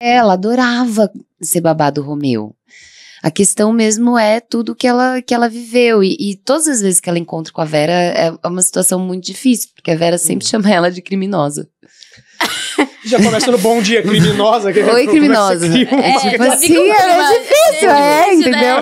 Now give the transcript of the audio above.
Ela adorava ser babá do Romeu. A questão mesmo é tudo que ela, que ela viveu. E, e, todas as vezes que ela encontra com a Vera é, é uma situação muito difícil, porque a Vera sempre hum. chama ela de criminosa. Já começa no bom dia, criminosa. Oi, criminosa. É, tipo assim, é, difícil, é, né? entendeu? Né?